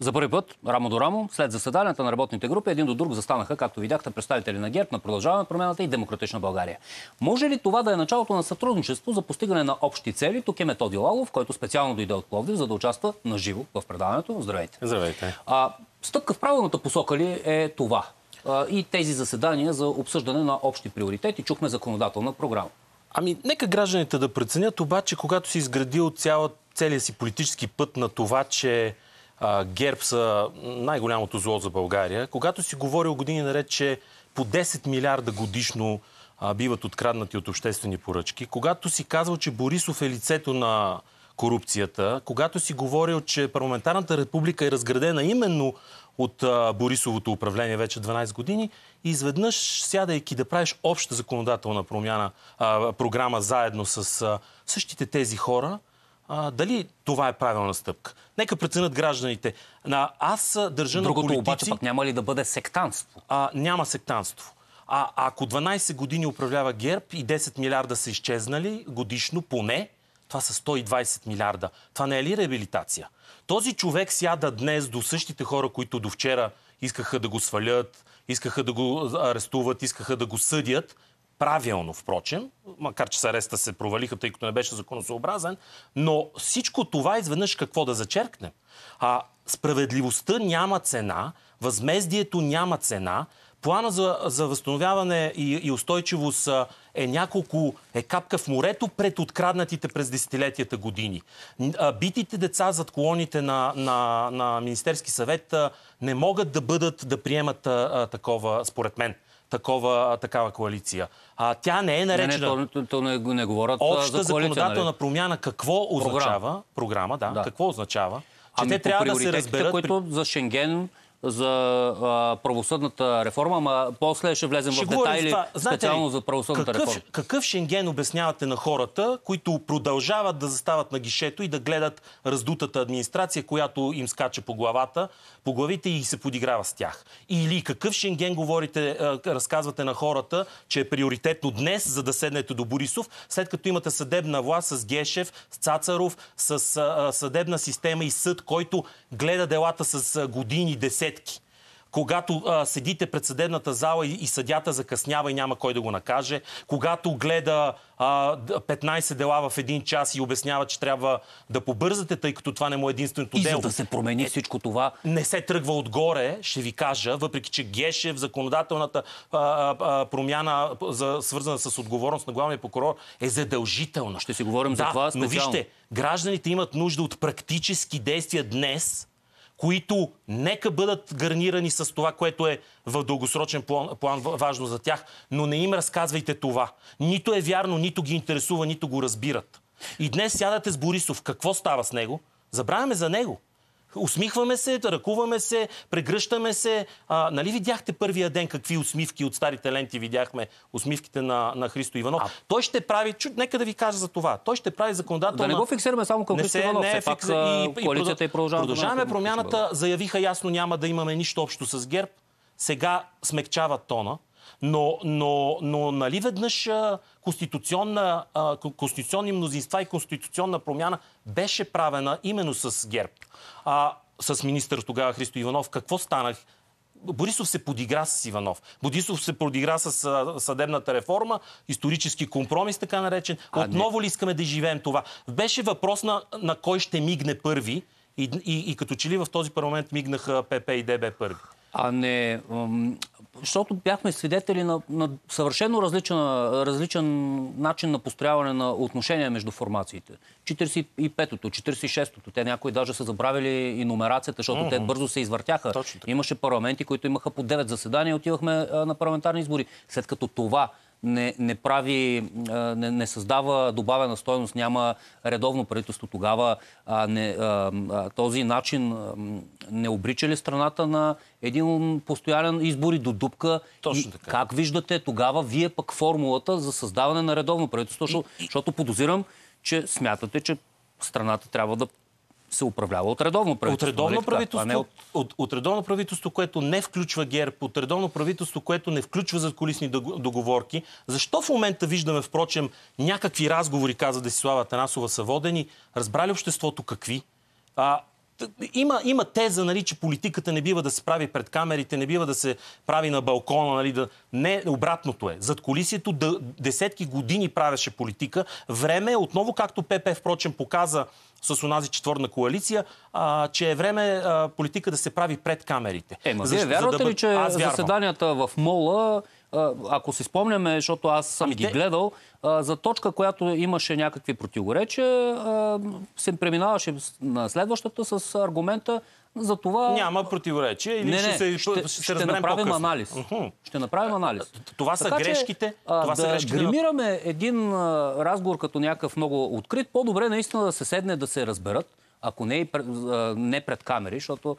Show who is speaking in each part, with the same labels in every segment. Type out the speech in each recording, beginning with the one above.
Speaker 1: За първи път, рамо до рамо, след заседанията на работните групи, един до друг застанаха, както видяхте, представители на ГЕРБ, на Продължаваме промената и Демократична България. Може ли това да е началото на сътрудничество за постигане на общи цели? Тук е Методи Лалов, който специално дойде от Пловдив, за да участва на живо в предаването. Здравейте. Здравейте. А, стъпка в правилната посока ли е това? А, и тези заседания
Speaker 2: за обсъждане на общи приоритети. Чухме законодателна програма. Ами, нека гражданите да преценят обаче, когато си изградил цялата целият си политически път на това, че ГЕРБ са най-голямото зло за България, когато си говорил години наред, че по 10 милиарда годишно а, биват откраднати от обществени поръчки, когато си казвал, че Борисов е лицето на корупцията, когато си говорил, че парламентарната република е разградена именно от а, Борисовото управление вече 12 години и изведнъж сядайки да правиш обща законодателна промяна, а, програма заедно с а, същите тези хора, а, дали това е правилна стъпка. Нека преценят гражданите. А, аз държа Другото на политици... обаче пък няма ли да бъде сектанство? А, няма сектанство. А ако 12 години управлява ГЕРБ и 10 милиарда са изчезнали годишно поне, това са 120 милиарда. Това не е ли реабилитация? Този човек сяда днес до същите хора, които до вчера искаха да го свалят, искаха да го арестуват, искаха да го съдят правилно, впрочем, макар че с ареста се провалиха, тъй като не беше законосообразен, но всичко това изведнъж какво да зачеркнем? А, справедливостта няма цена, възмездието няма цена, Плана за, за възстановяване и, и устойчивост е няколко, е капка в морето пред откраднатите през десетилетията години. Битите деца зад колоните на, на, на Министерски съвет не могат да бъдат, да приемат а, такова, според мен такова, такава коалиция. А, тя не е наречена... Не, не, то, то не, не говорят Обща за коалиция, нали? законодателна нали? промяна какво програма. означава? Програма, да. да. Какво означава? Че ами те трябва да се разберат... Които
Speaker 1: за Шенген за а, правосъдната реформа, ама после ще
Speaker 2: влезем ще в детайли за Знаете, специално за правосъдната какъв, реформа. Какъв Шенген обяснявате на хората, които продължават да застават на гишето и да гледат раздутата администрация, която им скача по главата, по главите и се подиграва с тях? Или какъв Шенген говорите, разказвате на хората, че е приоритетно днес, за да седнете до Борисов, след като имате съдебна власт с Гешев, с Цацаров, с а, съдебна система и съд, който гледа делата с години, десет десетки. когато а, седите пред съдебната зала и, и съдята закъснява и няма кой да го накаже, когато гледа а, 15 дела в един час и обяснява, че трябва да побързате, тъй като това не му е единственото и дело. И за да се промени е, всичко това... Не се тръгва отгоре, ще ви кажа, въпреки че геше в законодателната а, а, промяна, за, свързана с отговорност на главния прокурор, е задължителна. Ще си говорим да, за това специално. Но вижте, гражданите имат нужда от практически действия днес, които нека бъдат гарнирани с това, което е в дългосрочен план, план важно за тях, но не им разказвайте това. Нито е вярно, нито ги интересува, нито го разбират. И днес сядате с Борисов. Какво става с него? Забравяме за него. Усмихваме се, ръкуваме се, прегръщаме се. А, нали видяхте първия ден какви усмивки от старите ленти видяхме? Усмивките на, на Христо Иванов. А... Той ще прави, чу, нека да ви кажа за това, той ще прави законодателно. Да не го фиксираме само към Христо Иванов. Не е фикс... и, и, коалицията и, и продължаваме. Продължаваме промяната, заявиха ясно, няма да имаме нищо общо с ГЕРБ. Сега смекчават тона. Но, но, но нали веднъж конституционна, конституционни мнозинства и конституционна промяна беше правена именно с ГЕРБ. А, с министър тогава Христо Иванов. Какво станах? Борисов се подигра с Иванов. Борисов се подигра с съдебната реформа, исторически компромис, така наречен. А, Отново не. ли искаме да живеем това? Беше въпрос на, на кой ще мигне първи и, и, и като че ли в този парламент мигнаха ПП и ДБ първи а не... Защото бяхме свидетели
Speaker 1: на, на съвършено различен, различен начин на построяване на отношения между формациите. 45 то 46 то те някои даже са забравили и нумерацията, защото mm-hmm. те бързо се извъртяха. Имаше парламенти, които имаха по 9 заседания, и отивахме а, на парламентарни избори. След като това не, не прави, не, не създава добавена стоеност, няма редовно правителство тогава, а, не, а, този начин не обрича ли страната на един постоянен избор и до дупка? Точно така. И как виждате тогава вие пък формулата за създаване на редовно правителство? защото подозирам,
Speaker 2: че смятате, че страната трябва да се управлява от редовно правителство. От редовно нали? правителство, не е от... От, от редовно правителство, което не включва ГЕРБ, от редовно правителство, което не включва задколисни договорки. Защо в момента виждаме, впрочем, някакви разговори, каза Десислава Танасова, са водени? Разбрали обществото какви? А, има, има теза, нали, че политиката не бива да се прави пред камерите, не бива да се прави на балкона. Нали, да... Не, обратното е. Зад колисието да, десетки години правеше политика. Време е отново, както ПП, впрочем, показа с онази четворна коалиция, а, че е време а, политика да се прави пред камерите. Е, ма, за, вие вярвате за да... ли, че заседанията в Мола
Speaker 1: ако си спомняме, защото аз съм ами ги те... гледал, за точка, която имаше някакви противоречия, се преминаваше на следващата с аргумента за това... Няма
Speaker 2: противоречия. или не, ще, не, се, ще, ще, ще направим по-късно. анализ.
Speaker 1: Ще направим анализ. Това са така, грешките. това да са грешките гримираме на... един разговор като някакъв много открит, по-добре наистина да се седне да се разберат ако не, не пред камери, защото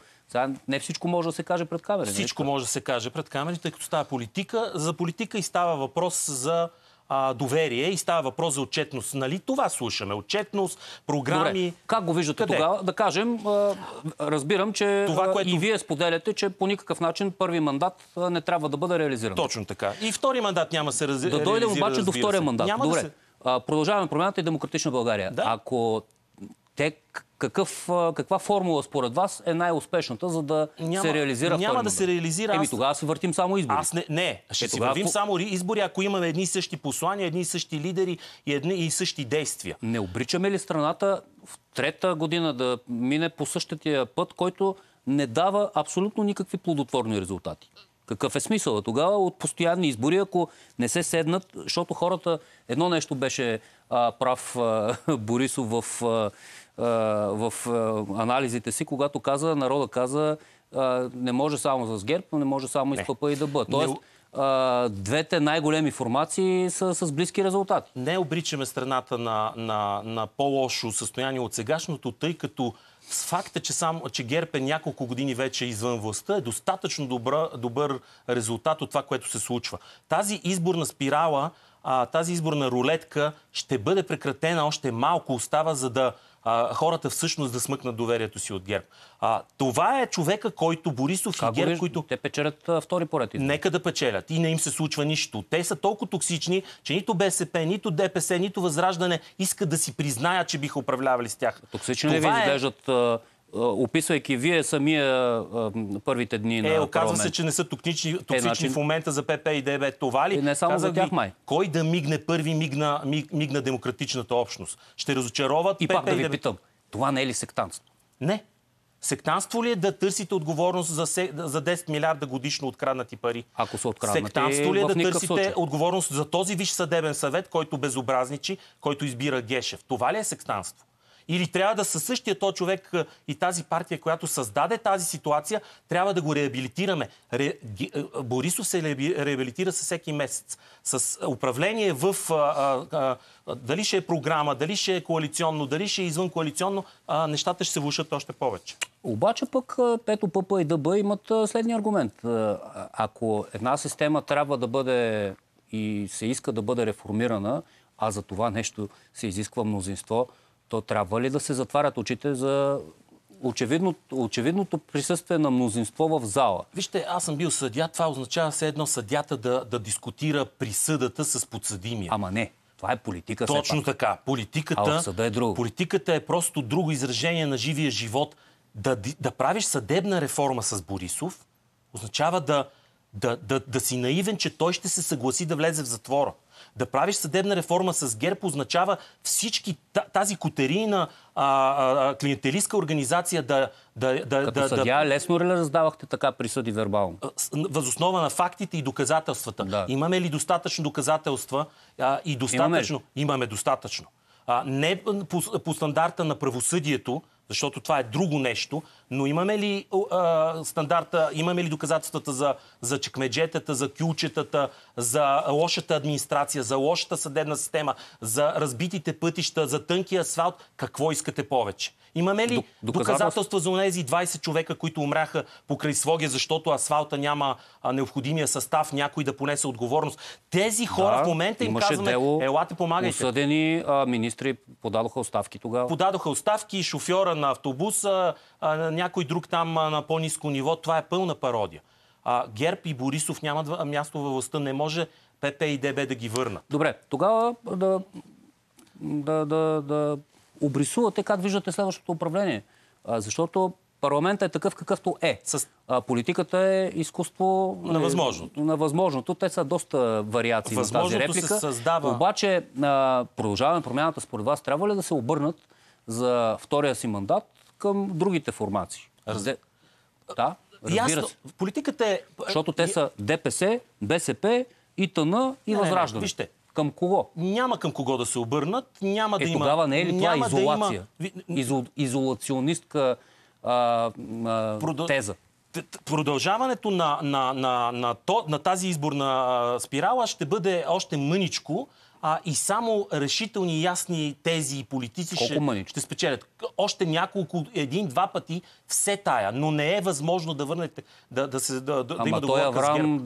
Speaker 2: не всичко може да се каже пред камери. Нали? Всичко може да се каже пред камери, тъй като става политика. За политика и става въпрос за а, доверие и става въпрос за отчетност. Нали това слушаме? Отчетност, програми. Добре. Как го виждате Къде? тогава? Да кажем, а, разбирам, че
Speaker 1: това, което... и вие споделяте, че по никакъв начин първи мандат не трябва да бъде реализиран. Точно така.
Speaker 2: И втори мандат няма се раз... да реализира. Да дойдем обаче до втория мандат. Няма Добре. Да се...
Speaker 1: а, продължаваме промяната и демократична България. Да? Ако те какъв, каква формула според вас е
Speaker 2: най-успешната, за
Speaker 1: да няма, се реализира Няма да се
Speaker 2: реализира. Еми аз... тогава се въртим само избори. Аз не, не. Е, ще е, си тогава... само избори, ако имаме едни и същи послания, едни и същи лидери и едни и същи действия.
Speaker 1: Не обричаме ли страната в трета година да мине по същия път, който не дава абсолютно никакви плодотворни резултати? Какъв е смисъл тогава от постоянни избори, ако не се седнат, защото хората... Едно нещо беше а, прав а, Борисов в... А, в анализите си, когато каза, народа каза, не може само с ГЕРБ, но не може само и с ПП и ДБ. Тоест,
Speaker 2: двете най-големи формации са с близки резултати. Не обричаме страната на, на, на по-лошо състояние от сегашното, тъй като с факта, че, сам, че ГЕРБ е няколко години вече извън властта, е достатъчно добра, добър резултат от това, което се случва. Тази изборна спирала а, тази изборна рулетка ще бъде прекратена още малко. Остава за да а, хората всъщност да смъкнат доверието си от ГЕРБ. А, това е човека, който Борисов как и ГЕРБ, виж, които... Те печелят втори поред. Избор. Нека да печелят. И не им се случва нищо. Те са толкова токсични, че нито БСП, нито ДПС, нито Възраждане искат да си признаят, че биха управлявали с тях.
Speaker 1: Токсични това ли ви е изглеждат... Е е, описвайки вие
Speaker 2: самия първите дни е, на Е, оказва се, че не са е, токсични, токсични значи- е, в момента за ПП и ДБ. Това ли? И не само Казах за тях, май. Ви, кой да мигне първи, мигна, миг, мигна демократичната общност? Ще разочароват и ПП пак да ви ДБ. питам, това не е ли сектантство? Не. Сектанство ли е да търсите отговорност за, се, за 10 милиарда годишно откраднати пари? Ако са откраднати, Сектанство ли е да търсите случай. отговорност за този виш съдебен съвет, който безобразничи, който избира Гешев? Това ли е сектанство? Или трябва да със същия то човек и тази партия, която създаде тази ситуация, трябва да го реабилитираме. Ре... Борисов се реабилитира със всеки месец. С управление в... А, а, а, дали ще е програма, дали ще е коалиционно, дали ще е коалиционно, а, нещата ще се влушат още повече. Обаче пък
Speaker 1: Пето ПП и ДБ имат следния аргумент. Ако една система трябва да бъде и се иска да бъде реформирана, а за това нещо се изисква мнозинство – то трябва ли да се затварят очите за очевидно, очевидното
Speaker 2: присъствие на мнозинство в зала. Вижте, аз съм бил съдя, това означава все едно съдята да, да дискутира присъдата с подсъдимия. Ама не. Това е политика. Точно пак. така. Политиката, а, е друго. политиката е просто друго изражение на живия живот. Да, да правиш съдебна реформа с Борисов означава да, да, да, да си наивен, че той ще се съгласи да влезе в затвора. Да правиш съдебна реформа с ГЕРБ означава всички тази котерийна а, а, клиентелистка организация да... да, да Като да, да... лесно ли раздавахте така присъди вербално? Възоснова на фактите и доказателствата. Да. Имаме ли достатъчно доказателства а, и достатъчно... Имаме, Имаме достатъчно. А, не по, по стандарта на правосъдието, защото това е друго нещо. Но имаме ли а, стандарта, имаме ли доказателствата за, за чекмеджетата, за кюлчетата, за лошата администрация, за лошата съдебна система, за разбитите пътища, за тънкия асфалт? Какво искате повече? Имаме ли доказателства за тези 20 човека, които умряха покрай своги, защото асфалта няма а, необходимия състав, някой да понесе отговорност? Тези хора да, в момента им казваме, дело, елате, помагайте.
Speaker 1: Осъдени а, министри
Speaker 2: подадоха оставки тогава. Подадоха оставки, шофьора шофьора на автобуса, някой друг там на по-низко ниво. Това е пълна пародия. ГЕРБ и Борисов нямат място във властта. Не може ПП и ДБ да ги върнат. Добре, тогава
Speaker 1: да, да, да, да обрисувате как виждате следващото управление. А, защото парламентът е такъв какъвто е. С... А, политиката е изкуство е, на възможното. На възможното. Те са доста вариации на тази реплика. Се създава... Обаче а, продължаваме промяната според вас. Трябва ли да се обърнат за втория си мандат към другите формации. Де... Да, разбира Ясно. се. Политиката е... Защото те е, са ДПС, БСП, и тъна и не, Възраждане. Не, не, вижте, към кого? Няма към кого да се обърнат, няма е, да има... тогава не е ли това изолация? Да има...
Speaker 2: Изо... Изолационистка а, а, Продъл... теза? Продължаването на, на, на, на, то, на тази изборна спирала ще бъде още мъничко, а, и само решителни ясни тези и политици Колко ще, ще спечелят. Още няколко, един-два пъти все тая, но не е възможно да върнете, да, да, се, да, да Ама има той Аврам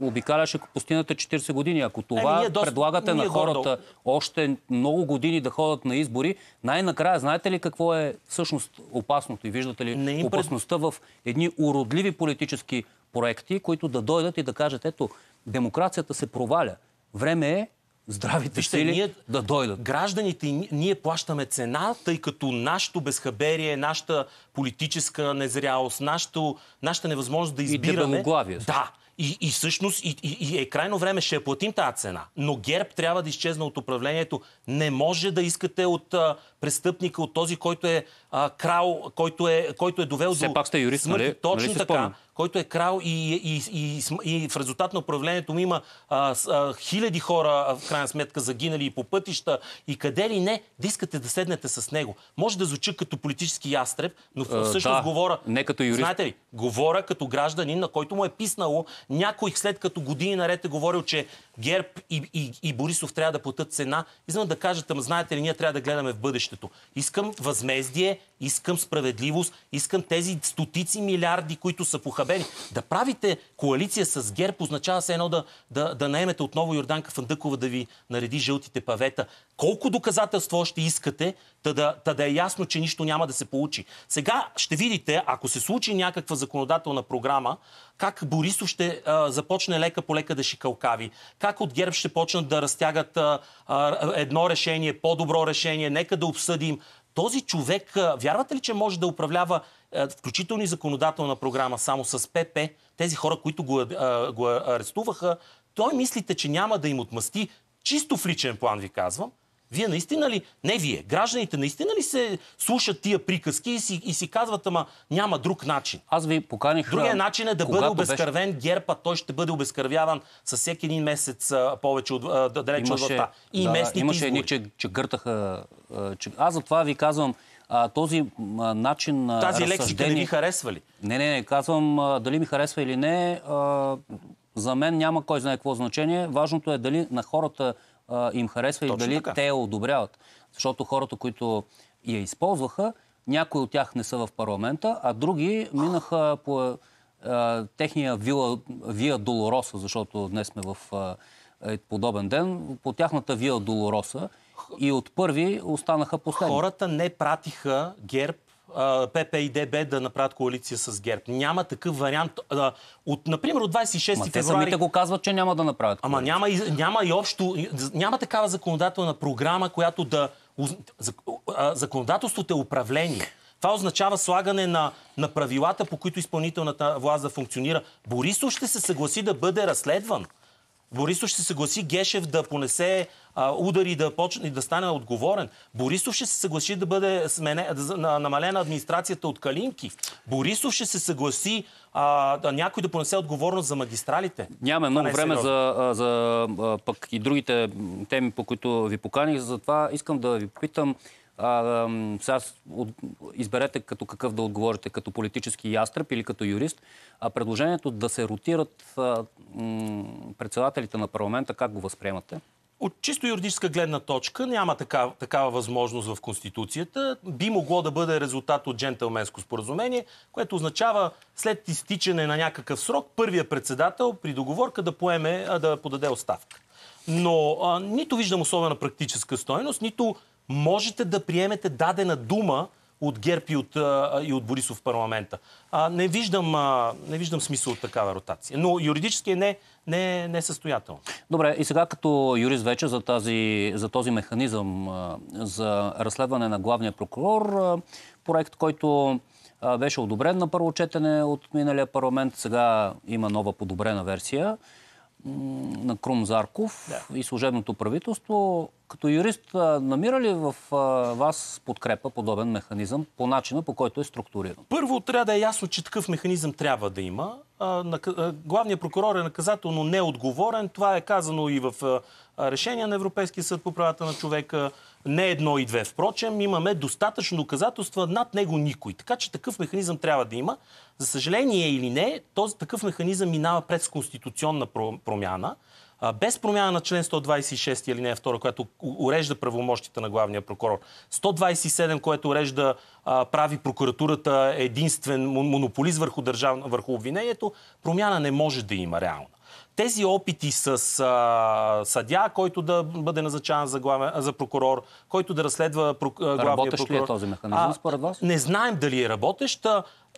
Speaker 1: обикаляше пустината 40 години. Ако това е, доста, предлагате на хората гордо. още много години да ходят на избори, най-накрая знаете ли какво е всъщност опасното и виждате ли опасността пред... в едни уродливи политически проекти, които да дойдат и да кажат, ето, демокрацията
Speaker 2: се проваля. Време е здравите Вижте, сили ние, да дойдат. Гражданите, ние плащаме цена, тъй като нашето безхаберие, нашата политическа незрялост, нашата, нашата невъзможност да избираме... И Да. И, и всъщност и, и, и е крайно време ще я платим тази цена. Но ГЕРБ трябва да изчезне от управлението. Не може да искате от а, престъпника, от този, който е а, крал, който е, който е довел Все до пак сте юрист, Нали? нали Точно нали така. Спомням? който е крал и, и, и, и в резултат на управлението му има а, а, хиляди хора, в крайна сметка, загинали и по пътища, и къде ли не, да искате да седнете с него. Може да звучи като политически ястреб, но всъщност да, говоря...
Speaker 1: Не като юрист. Знаете ли,
Speaker 2: говоря като гражданин, на който му е писнало някой след като години наред е говорил, че ГЕРБ и, и, и Борисов трябва да платят цена. Искам да кажат, ама знаете ли, ние трябва да гледаме в бъдещето. Искам възмездие, искам справедливост, искам тези стотици милиарди, които са похабени бели. Да правите коалиция с ГЕРБ означава се едно да, да, да наемете отново Йорданка Фандъкова да ви нареди жълтите павета. Колко доказателство още искате, та да, та да е ясно, че нищо няма да се получи. Сега ще видите, ако се случи някаква законодателна програма, как Борисов ще а, започне лека по лека да шикалкави, как от ГЕРБ ще почнат да разтягат а, а, едно решение, по-добро решение, нека да обсъдим, този човек, вярвате ли, че може да управлява включително и законодателна програма само с ПП, тези хора, които го, го арестуваха, той мислите, че няма да им отмъсти чисто в личен план, ви казвам, вие наистина ли, не вие, гражданите наистина ли се слушат тия приказки и си, и си казват, ама няма друг начин? Аз ви поканих... Другия да... начин е да Когато бъде обезкървен беше... герпа, той ще бъде обезкървяван със всеки един месец а, повече от, а, далеч имаше, от врата. И да, местните Имаше
Speaker 1: едни, че, че гъртаха... А, че... Аз затова ви казвам, а, този а, начин на Тази разсъждение... лексика не ви харесва ли? Не, не, не, казвам а, дали ми харесва или не. А, за мен няма кой знае какво значение. Важното е дали на хората а, им харесва Точно и дали така. те я одобряват. Защото хората, които я използваха, някои от тях не са в парламента, а други минаха по а, техния вила, Вия Долороса, защото днес сме в а, е, подобен ден, по тяхната Вия Долороса и от първи останаха последни.
Speaker 2: Хората не пратиха ГЕРБ ПП и ДБ да направят коалиция с ГЕРБ. Няма такъв вариант. От, например, от 26 февруари... Те самите го казват, че няма да направят. Коалиция. Ама няма и, няма и общо... Няма такава законодателна програма, която да... Законодателството е управление. Това означава слагане на, на правилата, по които изпълнителната власт да функционира. Борисов ще се съгласи да бъде разследван. Борисов ще се съгласи Гешев да понесе а, удари да почне да стане отговорен. Борисов ще се съгласи да бъде смене, да, намалена администрацията от Калинки. Борисов ще се съгласи а, да, някой да понесе отговорност за магистралите.
Speaker 1: Нямаме много е време за, за пък и другите теми, по които ви поканих. Затова искам да ви попитам а, сега изберете като какъв да отговорите, като политически ястреб или като юрист. А предложението да се ротират а, м, председателите на
Speaker 2: парламента, как го възприемате? От чисто юридическа гледна точка няма такава, такава възможност в Конституцията. Би могло да бъде резултат от джентълменско споразумение, което означава след изтичане на някакъв срок, първия председател при договорка да поеме, да подаде оставка. Но а, нито виждам особена практическа стоеност, нито можете да приемете дадена дума от ГЕРБ и от, и от Борисов в парламента. А, не, виждам, а, не виждам смисъл от такава ротация. Но юридически е не, не, несъстоятелно. Е
Speaker 1: Добре, и сега като юрист вече за, тази, за този механизъм а, за разследване на главния прокурор, а, проект, който а, беше одобрен на първо четене от миналия парламент, сега има нова подобрена версия на Крум Зарков да. и служебното правителство. Като юрист, намира ли в вас подкрепа подобен механизъм по начина, по който е структуриран?
Speaker 2: Първо трябва да е ясно, че такъв механизъм трябва да има. Главният прокурор е наказателно неотговорен. Това е казано и в решение на Европейския съд по правата на човека. Не едно и две, впрочем, имаме достатъчно доказателства над него никой. Така че такъв механизъм трябва да има. За съжаление или не, този такъв механизъм минава през конституционна промяна. Без промяна на член 126 или не 2, която урежда правомощите на главния прокурор, 127, което урежда прави прокуратурата единствен монополист върху, държав... върху обвинението, промяна не може да има реална. Тези опити с а, съдя, който да бъде назначан за, главен, за прокурор, който да разследва про, главния работещ прокурор. ли е този механизъм според вас? Не знаем дали е работещ.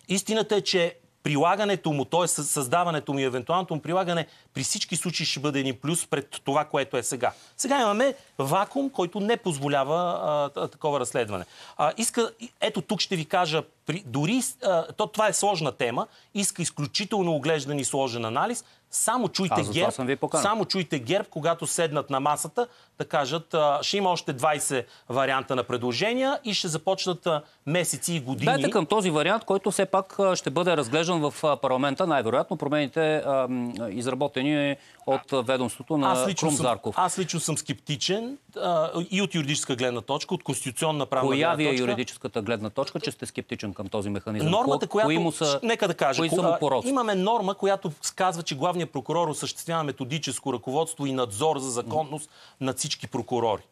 Speaker 2: Истината е, че прилагането му, т.е. създаването му и евентуалното му прилагане, при всички случаи ще бъде един плюс пред това, което е сега. Сега имаме вакуум, който не позволява а, такова разследване. А, иска, ето тук ще ви кажа, при, дори а, то, това е сложна тема, иска изключително оглеждан и сложен анализ, само чуйте а, ГЕРБ, само чуйте ГЕРБ, когато седнат на масата, да кажат, а, ще има още 20 варианта на предложения и ще започнат а, месеци и години. Дайте към този вариант,
Speaker 1: който все пак ще бъде разглеждан в парламента, най-вероятно промените а, изработени от ведомството на Крум Зарков.
Speaker 2: аз лично съм скептичен а, и от юридическа гледна точка, от конституционна правна Коя ви е юридическата
Speaker 1: гледна точка, че сте скептичен към този механизъм? Нормата, която... Кои му са, нека да кажа. Кои са му Имаме
Speaker 2: норма, която казва, че главният прокурор осъществява методическо ръководство и надзор за законност mm. всички прокурори.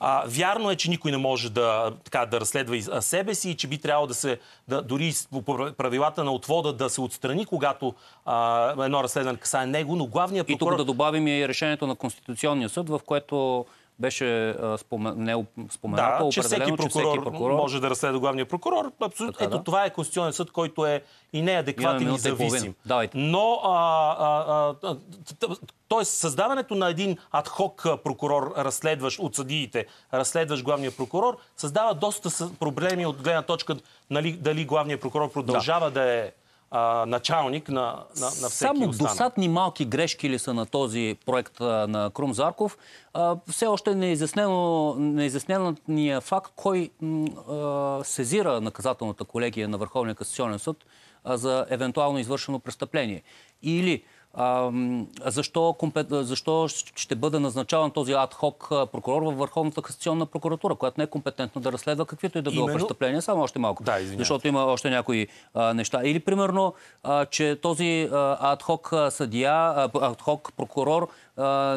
Speaker 2: А, вярно е, че никой не може да, така, да разследва и себе си и че би трябвало да се, да, дори по правилата на отвода да се отстрани, когато а, едно разследване касае него, но главният прокурор... И тук да добавим и решението
Speaker 1: на Конституционния съд, в което беше спомен... не, споменато да, че всеки прокурор, че всеки прокурор може да
Speaker 2: разследва главния прокурор. Абсолютно. Ето да. това е Конституционен съд, който е и неадекватен е и зависим. Но а, а, а, т.е. създаването на един адхок прокурор, разследваш от съдиите, разследваш главния прокурор, създава доста проблеми от гледна точка нали, дали главния прокурор продължава да, да е а, началник на, на, на всеки Само останал. досадни
Speaker 1: малки грешки ли са на този проект а, на Крум Зарков? А, все още неизяснено, неизясненият факт, кой а, сезира наказателната колегия на Върховния касационен съд а, за евентуално извършено престъпление. Или а, защо, компет... защо ще бъде назначаван този адхок прокурор във Върховната касационна прокуратура, която не е компетентна да разследва каквито и да било Именно... престъпления, само още малко. Да, защото има още някои а, неща. Или примерно, а, че този адхок съдия, адхок прокурор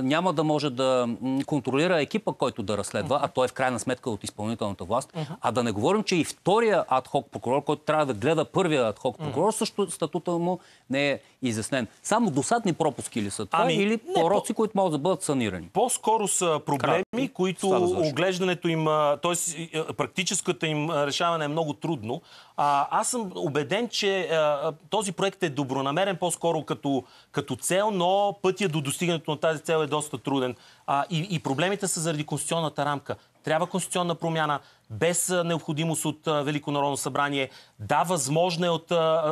Speaker 1: няма да може да контролира екипа, който да разследва, а той е в крайна сметка от изпълнителната власт. Uh-huh. А да не говорим, че и втория адхок прокурор, който трябва да гледа първия адхок прокурор, uh-huh. също статута му не е изяснен. Само досадни пропуски ли са това ами, или не, пороци, по... които могат да бъдат санирани? По-скоро са проблеми, които
Speaker 2: оглеждането им, т.е. практическата им решаване е много трудно. А, аз съм убеден, че а, този проект е добронамерен по-скоро като, като цел, но пътя до достигането на тази тази цел е доста труден. А, и, и проблемите са заради конституционната рамка. Трябва конституционна промяна, без необходимост от Велико народно събрание. Да, възможно е от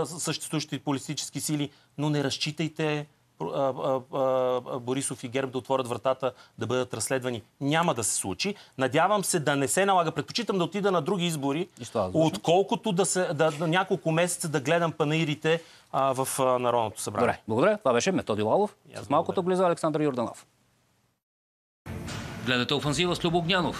Speaker 2: съществуващите политически сили, но не разчитайте Борисов и Герб да отворят вратата да бъдат разследвани. Няма да се случи. Надявам се да не се налага. Предпочитам да отида на други избори, отколкото да, се, да, да няколко месеца да гледам панаирите а, в а, Народното събрание. Добре, благодаря. Това беше Методи Лалов. С малкото близо Александър Юрданов.
Speaker 1: Гледате офанзива с Любогнянов.